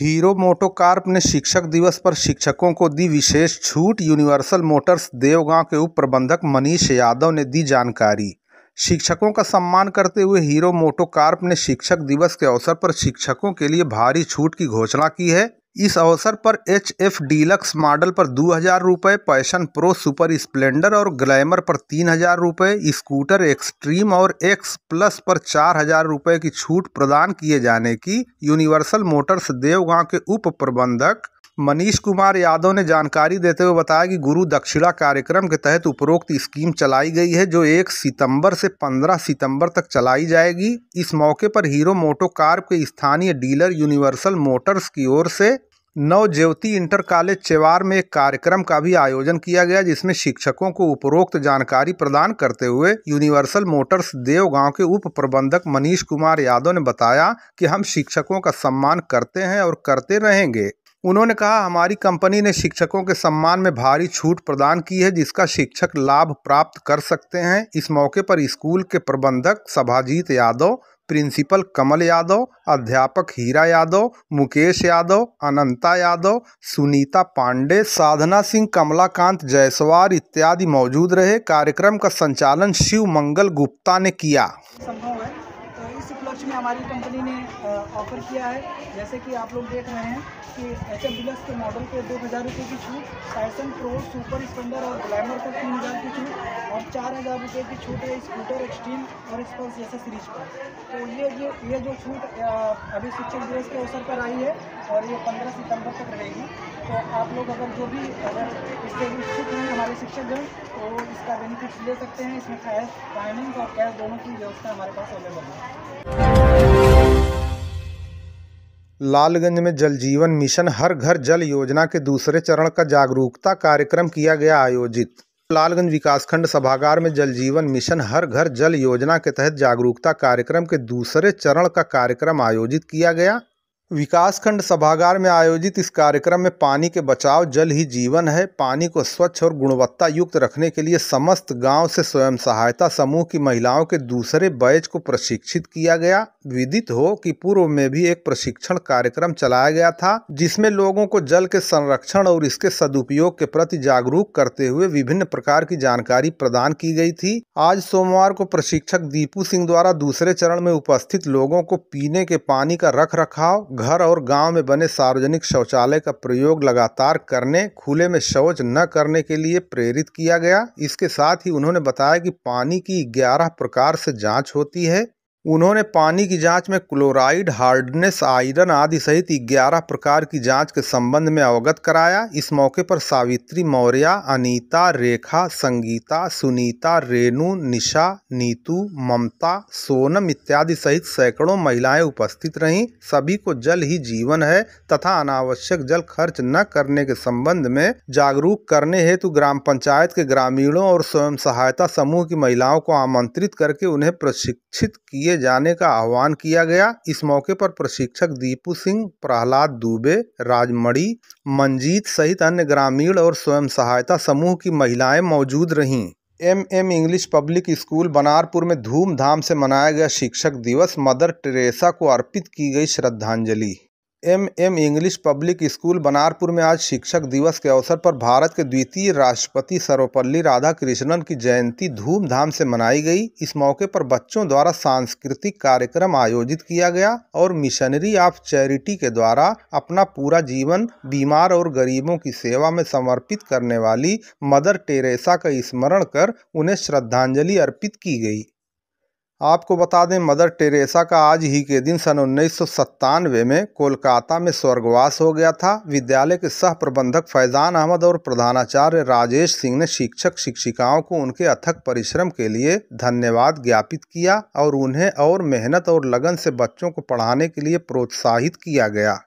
hero MotoCorp ने शिक्षक दिवस पर शिक्षकों को दी विशेष छूट यूनिवर्सल मोटर्स देवगांव के उप प्रबंधक मनीष यादव ने दी जानकारी शिक्षकों का सम्मान करते हुए हीरो मोटोकार्प ने शिक्षक दिवस के अवसर पर शिक्षकों के लिए भारी छूट की घोषणा की है इस अवसर पर एच एफ डीलक्स मॉडल पर दो हज़ार रुपये पैशन प्रो सुपर स्प्लेंडर और ग्लैमर पर तीन हज़ार रुपये स्कूटर एक्सट्रीम और एक्स प्लस पर चार हज़ार रुपये की छूट प्रदान किए जाने की यूनिवर्सल मोटर्स देवगांव के उप प्रबंधक मनीष कुमार यादव ने जानकारी देते हुए बताया कि गुरु दक्षिणा कार्यक्रम के तहत उपरोक्त स्कीम चलाई गई है जो 1 सितंबर से 15 सितंबर तक चलाई जाएगी इस मौके पर हीरो मोटो कार्प के स्थानीय डीलर यूनिवर्सल मोटर्स की ओर से नवज्योति इंटर कॉलेज चेवार में एक कार्यक्रम का भी आयोजन किया गया जिसमें शिक्षकों को उपरोक्त जानकारी प्रदान करते हुए यूनिवर्सल मोटर्स देवगांव के उप प्रबंधक मनीष कुमार यादव ने बताया कि हम शिक्षकों का सम्मान करते हैं और करते रहेंगे उन्होंने कहा हमारी कंपनी ने शिक्षकों के सम्मान में भारी छूट प्रदान की है जिसका शिक्षक लाभ प्राप्त कर सकते हैं इस मौके पर स्कूल के प्रबंधक सभाजीत यादव प्रिंसिपल कमल यादव अध्यापक हीरा यादव मुकेश यादव अनंता यादव सुनीता पांडे साधना सिंह कमलाकांत जायसवाल इत्यादि मौजूद रहे कार्यक्रम का संचालन शिव मंगल गुप्ता ने किया मार्च में हमारी कंपनी ने ऑफ़र किया है जैसे कि आप लोग देख रहे हैं कि एच एम डिलक्स के मॉडल पर दो हज़ार रुपये की छूट टाइसन प्रो सुपर स्पलेंडर और ग्लैमर पर तीन हज़ार की छूट और चार हज़ार रुपये की छूट है स्कूटर एक्सट्रीम और एक्सपल्स जैसे सीरीज पर तो ये जो ये जो छूट अभी शिक्षक दिवस के अवसर पर आई है और ये पंद्रह सितम्बर तक रहेगी तो आप लोग अगर जो भी अगर इससे इच्छुक हैं हमारे शिक्षकगण तो इसका बेनिफिट्स ले सकते हैं इसमें कैश टाइमिंग और कैश दोनों की व्यवस्था हमारे पास अवेलेबल है लालगंज में जल जीवन मिशन हर घर जल योजना के दूसरे चरण का जागरूकता कार्यक्रम किया गया आयोजित लालगंज विकासखंड सभागार में जल जीवन मिशन हर घर जल योजना के तहत जागरूकता कार्यक्रम के दूसरे चरण का कार्यक्रम आयोजित किया गया विकासखंड सभागार में आयोजित इस कार्यक्रम में पानी के बचाव जल ही जीवन है पानी को स्वच्छ और गुणवत्ता युक्त रखने के लिए समस्त गांव से स्वयं सहायता समूह की महिलाओं के दूसरे बैच को प्रशिक्षित किया गया विदित हो कि पूर्व में भी एक प्रशिक्षण कार्यक्रम चलाया गया था जिसमें लोगों को जल के संरक्षण और इसके सदुपयोग के प्रति जागरूक करते हुए विभिन्न प्रकार की जानकारी प्रदान की गयी थी आज सोमवार को प्रशिक्षक दीपू सिंह द्वारा दूसरे चरण में उपस्थित लोगों को पीने के पानी का रख रखाव घर और गांव में बने सार्वजनिक शौचालय का प्रयोग लगातार करने खुले में शौच न करने के लिए प्रेरित किया गया इसके साथ ही उन्होंने बताया कि पानी की ग्यारह प्रकार से जांच होती है उन्होंने पानी की जांच में क्लोराइड हार्डनेस आयरन आदि सहित ग्यारह प्रकार की जांच के संबंध में अवगत कराया इस मौके पर सावित्री मौर्या अनीता रेखा संगीता सुनीता रेणु निशा नीतू ममता सोनम इत्यादि सहित सैकड़ों महिलाएं उपस्थित रहीं सभी को जल ही जीवन है तथा अनावश्यक जल खर्च न करने के संबंध में जागरूक करने हेतु ग्राम पंचायत के ग्रामीणों और स्वयं सहायता समूह की महिलाओं को आमंत्रित करके उन्हें प्रशिक्षित किए जाने का आह्वान किया गया इस मौके पर प्रशिक्षक दीपू सिंह प्रहलाद दुबे राजमणि मंजीत सहित अन्य ग्रामीण और स्वयं सहायता समूह की महिलाएं मौजूद रहीं M M English public school Banarpur में धूमधाम से मनाया गया शिक्षक दिवस मदर टेरेसा को अर्पित की गई श्रद्धांजलि M M English public school Banarpur में आज शिक्षक दिवस के अवसर पर भारत के द्वितीय राष्ट्रपति सर्वपल्ली राधाकृष्णन की जयंती धूमधाम से मनाई गई इस मौके पर बच्चों द्वारा सांस्कृतिक कार्यक्रम आयोजित किया गया और मिशनरी ऑफ चैरिटी के द्वारा अपना पूरा जीवन बीमार और गरीबों की सेवा में समर्पित करने वाली मदर टेरेसा का स्मरण कर उन्हें श्रद्धांजलि अर्पित की गई आपको बता दें मदर टेरेसा का आज ही के दिन सन उन्नीस में कोलकाता में स्वर्गवास हो गया था विद्यालय के सह प्रबंधक फैजान अहमद और प्रधानाचार्य राजेश सिंह ने शिक्षक शिक्षिकाओं को उनके अथक परिश्रम के लिए धन्यवाद ज्ञापित किया और उन्हें और मेहनत और लगन से बच्चों को पढ़ाने के लिए प्रोत्साहित किया गया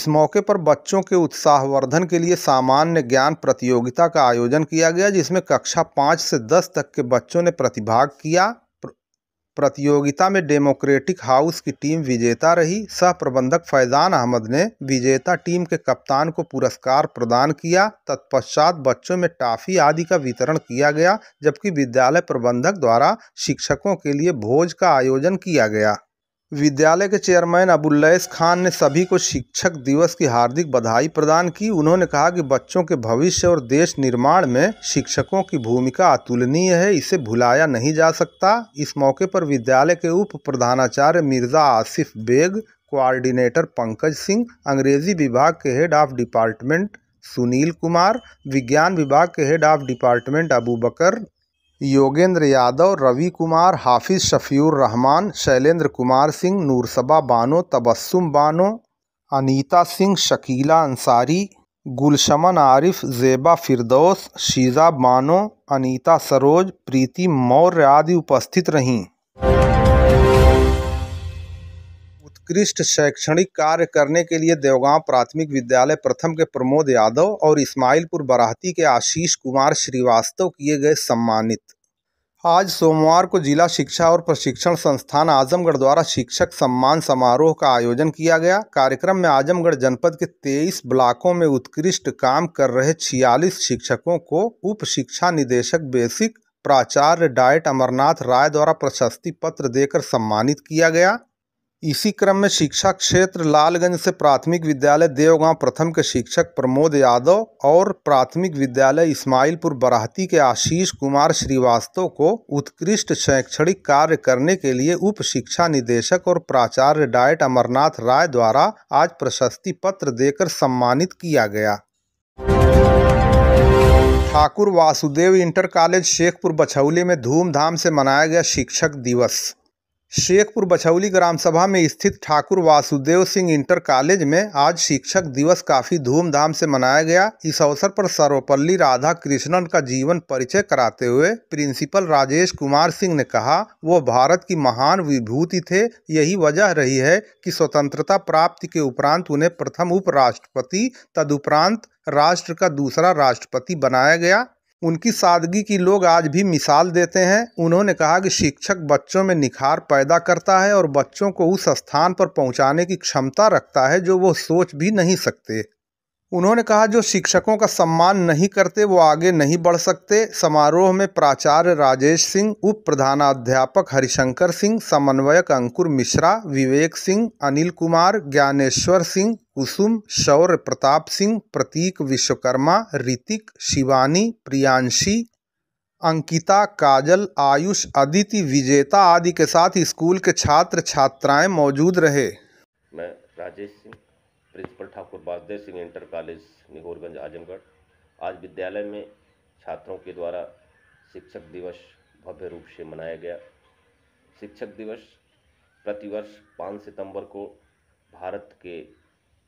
इस मौके पर बच्चों के उत्साहवर्धन के लिए सामान्य ज्ञान प्रतियोगिता का आयोजन किया गया जिसमें कक्षा पाँच से दस तक के बच्चों ने प्रतिभाग किया प्रतियोगिता में डेमोक्रेटिक हाउस की टीम विजेता रही सह प्रबंधक फैजान अहमद ने विजेता टीम के कप्तान को पुरस्कार प्रदान किया तत्पश्चात बच्चों में टॉफी आदि का वितरण किया गया जबकि विद्यालय प्रबंधक द्वारा शिक्षकों के लिए भोज का आयोजन किया गया विद्यालय के चेयरमैन अबुल्लैस खान ने सभी को शिक्षक दिवस की हार्दिक बधाई प्रदान की उन्होंने कहा कि बच्चों के भविष्य और देश निर्माण में शिक्षकों की भूमिका अतुलनीय है इसे भुलाया नहीं जा सकता इस मौके पर विद्यालय के उप प्रधानाचार्य मिर्जा आसिफ बेग कोऑर्डिनेटर पंकज सिंह अंग्रेजी विभाग के head of department Sunil Kumar विज्ञान विभाग के head of department Abu Bakar Yogendra Yadav Ravi Kumar Hafiz Shafir Rahman Shailendra Kumar Singh नूरसबा Bano Tabassum Bano Anita Singh Shakeela Ansari गुलशमन Arif Zeba फिरदौस शीज़ा बानो अनीता सरोज प्रीति मौर्य आदि उपस्थित रहीं उत्कृष्ट शैक्षणिक कार्य करने के लिए देवगांव प्राथमिक विद्यालय प्रथम के प्रमोद यादव और इस्माइलपुर बराहती के आशीष कुमार श्रीवास्तव किए गए सम्मानित आज सोमवार को जिला शिक्षा और प्रशिक्षण संस्थान आजमगढ़ द्वारा शिक्षक सम्मान समारोह का आयोजन किया गया कार्यक्रम में आजमगढ़ जनपद के 23 ब्लॉकों में उत्कृष्ट काम कर रहे 46 शिक्षकों को उप शिक्षा निदेशक बेसिक प्राचार्य डाइट अमरनाथ राय द्वारा प्रशस्ति पत्र देकर सम्मानित किया गया इसी क्रम में शिक्षा क्षेत्र लालगंज से प्राथमिक विद्यालय देवगांव प्रथम के शिक्षक प्रमोद यादव और प्राथमिक विद्यालय इस्माइलपुर बराहती के आशीष कुमार श्रीवास्तव को उत्कृष्ट शैक्षणिक कार्य करने के लिए उप शिक्षा निदेशक और प्राचार्य डायट अमरनाथ राय द्वारा आज प्रशस्ति पत्र देकर सम्मानित किया गया ठाकुर वासुदेव इंटर कॉलेज शेखपुर बछौली में धूमधाम से मनाया गया शिक्षक दिवस शेखपुर बछौली ग्राम सभा में स्थित ठाकुर वासुदेव सिंह इंटर कॉलेज में आज शिक्षक दिवस काफी धूमधाम से मनाया गया इस अवसर पर सर्वपल्ली राधा कृष्णन का जीवन परिचय कराते हुए प्रिंसिपल राजेश कुमार सिंह ने कहा वो भारत की महान विभूति थे यही वजह रही है कि स्वतंत्रता प्राप्ति के उपरांत उन्हें प्रथम उपराष्ट्रपति तदुपरांत राष्ट्र का दूसरा राष्ट्रपति बनाया गया उनकी सादगी की लोग आज भी मिसाल देते हैं उन्होंने कहा कि शिक्षक बच्चों में निखार पैदा करता है और बच्चों को उस स्थान पर पहुंचाने की क्षमता रखता है जो वो सोच भी नहीं सकते उन्होंने कहा जो शिक्षकों का सम्मान नहीं करते वो आगे नहीं बढ़ सकते समारोह में प्राचार्य राजेश सिंह उप प्रधानाध्यापक हरिशंकर सिंह समन्वयक अंकुर मिश्रा विवेक सिंह अनिल कुमार ज्ञानेश्वर सिंह कुसुम शौर्य प्रताप सिंह प्रतीक विश्वकर्मा ऋतिक शिवानी प्रियांशी अंकिता काजल आयुष अदिति विजेता आदि के साथ स्कूल के छात्र छात्राएं मौजूद रहे मैं Rajesh Singh principal Thakur Vasudev Singh inter college Nigorganj Azamgarh आज विद्यालय में छात्रों के द्वारा शिक्षक दिवस भव्य रूप से मनाया गया शिक्षक दिवस प्रतिवर्ष 5 सितंबर को भारत के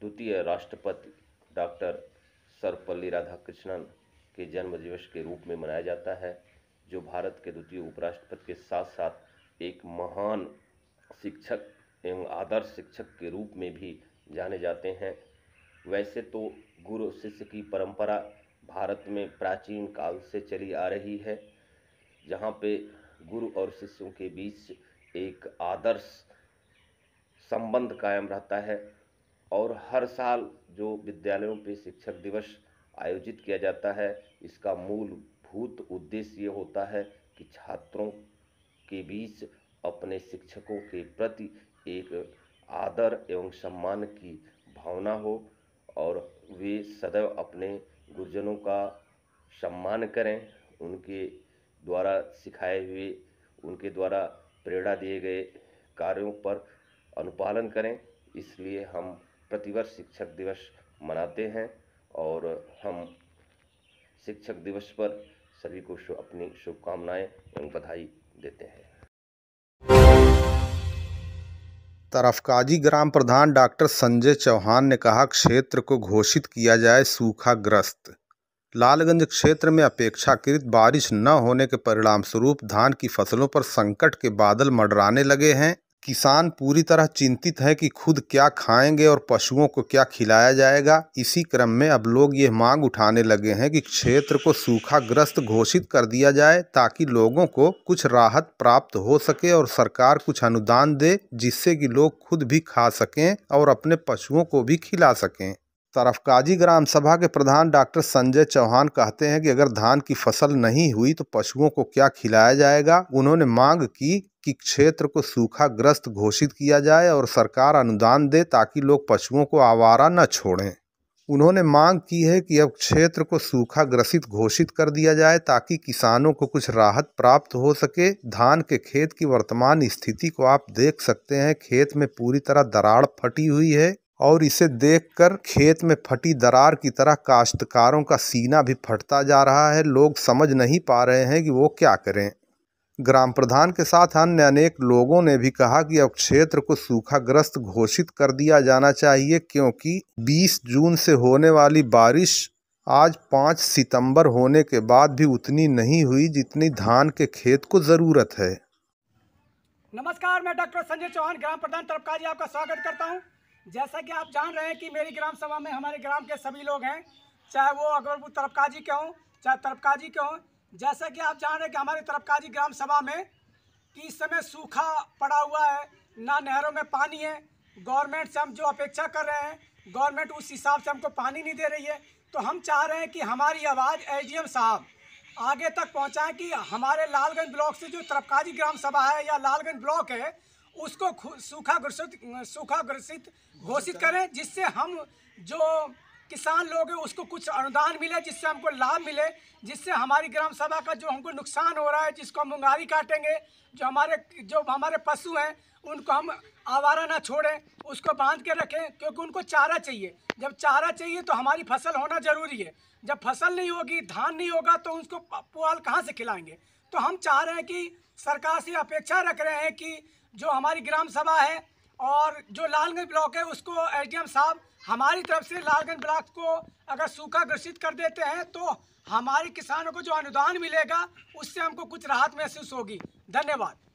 द्वितीय राष्ट्रपति डॉक्टर सर्वपल्ली राधाकृष्णन के जन्म दिवस के रूप में मनाया जाता है जो भारत के द्वितीय उपराष्ट्रपति के साथ साथ एक महान शिक्षक एवं आदर्श शिक्षक के रूप में भी जाने जाते हैं वैसे तो गुरु शिष्य की परंपरा भारत में प्राचीन काल से चली आ रही है जहाँ पे गुरु और शिष्यों के बीच एक आदर्श संबंध कायम रहता है और हर साल जो विद्यालयों पे शिक्षक दिवस आयोजित किया जाता है इसका मूलभूत उद्देश्य ये होता है कि छात्रों के बीच अपने शिक्षकों के प्रति एक आदर एवं सम्मान की भावना हो और वे सदैव अपने गुरुजनों का सम्मान करें उनके द्वारा सिखाए हुए उनके द्वारा प्रेरणा दिए गए कार्यों पर अनुपालन करें इसलिए हम प्रतिवर्ष शिक्षक दिवस मनाते हैं और हम शिक्षक दिवस पर सभी को अपनी शुभकामनाएं एवं बधाई देते हैं तरफकाजी ग्राम प्रधान डॉक्टर संजय चौहान ने कहा क्षेत्र को घोषित किया जाए सूखाग्रस्त लालगंज क्षेत्र में अपेक्षाकृत बारिश न होने के परिणामस्वरूप धान की फसलों पर संकट के बादल मडराने लगे हैं किसान पूरी तरह चिंतित है कि खुद क्या खाएंगे और पशुओं को क्या खिलाया जाएगा इसी क्रम में अब लोग ये मांग उठाने लगे हैं कि क्षेत्र को सूखाग्रस्त घोषित कर दिया जाए ताकि लोगों को कुछ राहत प्राप्त हो सके और सरकार कुछ अनुदान दे जिससे कि लोग खुद भी खा सकें और अपने पशुओं को भी खिला सकें तरफ काजी ग्राम सभा के प्रधान डॉक्टर संजय चौहान कहते हैं कि अगर धान की फसल नहीं हुई तो पशुओं को क्या खिलाया जाएगा उन्होंने मांग की कि क्षेत्र को सूखा ग्रस्त घोषित किया जाए और सरकार अनुदान दे ताकि लोग पशुओं को आवारा न छोड़ें उन्होंने मांग की है कि अब क्षेत्र को सूखा ग्रसित घोषित कर दिया जाए ताकि किसानों को कुछ राहत प्राप्त हो सके धान के खेत की वर्तमान स्थिति को आप देख सकते हैं खेत में पूरी तरह दराड़ फटी हुई है और इसे देखकर खेत में फटी दरार की तरह काश्तकारों का सीना भी फटता जा रहा है लोग समझ नहीं पा रहे हैं कि वो क्या करें ग्राम प्रधान के साथ अन्य अनेक लोगों ने भी कहा कि अब क्षेत्र को सूखाग्रस्त घोषित कर दिया जाना चाहिए क्योंकि 20 जून से होने वाली बारिश आज 5 सितंबर होने के बाद भी उतनी नहीं हुई जितनी धान के खेत को ज़रूरत है नमस्कार मैं डॉक्टर संजय चौहान ग्राम प्रधान तरफ आपका स्वागत करता हूँ जैसा कि आप जान रहे हैं कि मेरी ग्राम सभा में हमारे ग्राम के सभी लोग हैं चाहे वो अकबरपुर तरफकाजी के हों चाहे तरफकाजी के हों जैसा कि आप जान रहे हैं कि हमारे तरफकाजी ग्राम सभा में कि इस समय सूखा पड़ा हुआ है ना नहरों में पानी है गवर्नमेंट से हम जो अपेक्षा कर रहे हैं गवर्नमेंट उस हिसाब से हमको पानी नहीं दे रही है तो हम चाह रहे हैं कि हमारी आवाज़ एस साहब आगे तक पहुँचाएँ कि हमारे लालगंज ब्लॉक से जो तरफकाजी ग्राम सभा है या लालगंज ब्लॉक है उसको सूखा ग्रसित सूखा ग्रसित घोषित करें जिससे हम जो किसान लोग हैं उसको कुछ अनुदान मिले जिससे हमको लाभ मिले जिससे हमारी ग्राम सभा का जो हमको नुकसान हो रहा है जिसको हम मुंगारी काटेंगे जो हमारे जो हमारे पशु हैं उनको हम आवारा ना छोड़ें उसको बांध के रखें क्योंकि उनको चारा चाहिए जब चारा चाहिए तो हमारी फसल होना ज़रूरी है जब फसल नहीं होगी धान नहीं होगा तो उसको पुआल कहाँ से खिलाएंगे तो हम चाह रहे हैं कि सरकार से अपेक्षा रख रहे हैं कि जो हमारी ग्राम सभा है और जो लालगंज ब्लॉक है उसको एसडीएम साहब हमारी तरफ से लालगंज ब्लॉक को अगर सूखा ग्रसित कर देते हैं तो हमारे किसानों को जो अनुदान मिलेगा उससे हमको कुछ राहत महसूस होगी धन्यवाद